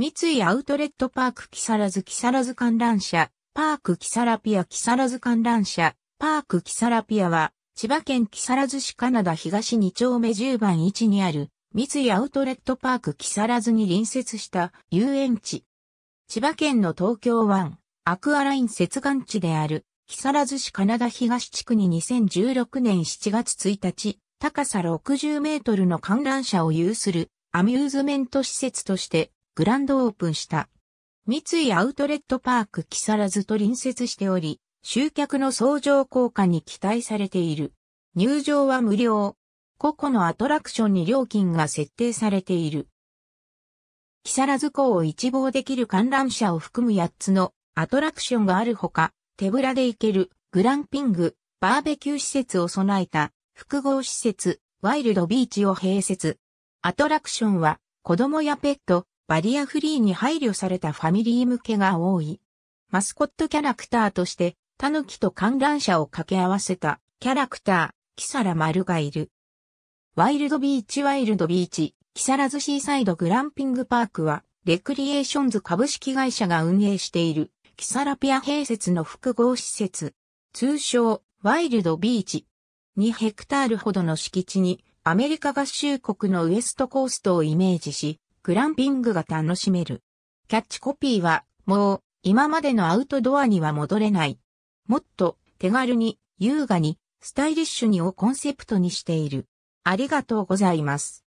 三井アウトレットパーク木更津木更津観覧車、パーク木更ピア木更津観覧車、パーク木更ピアは、千葉県木更津市カナダ東2丁目10番1にある、三井アウトレットパーク木更津に隣接した遊園地。千葉県の東京湾、アクアライン接岸地である、木更津市カナダ東地区に2016年7月1日、高さ60メートルの観覧車を有するアミューズメント施設としてグランドオープンした。三井アウトレットパーク木更津と隣接しており、集客の相乗効果に期待されている。入場は無料。個々のアトラクションに料金が設定されている。木更津港を一望できる観覧車を含む8つのアトラクションがあるほか、手ぶらで行けるグランピング、バーベキュー施設を備えた複合施設、ワイルドビーチを併設。アトラクションは子供やペット、バリアフリーに配慮されたファミリー向けが多い。マスコットキャラクターとして、タヌキと観覧車を掛け合わせたキャラクター、キサラ丸がいる。ワイルドビーチワイルドビーチ、キサラズシーサイドグランピングパークは、レクリエーションズ株式会社が運営している、キサラピア併設の複合施設。通称、ワイルドビーチ。2ヘクタールほどの敷地に、アメリカ合衆国のウエストコーストをイメージし、グランピングが楽しめる。キャッチコピーは、もう、今までのアウトドアには戻れない。もっと、手軽に、優雅に、スタイリッシュにをコンセプトにしている。ありがとうございます。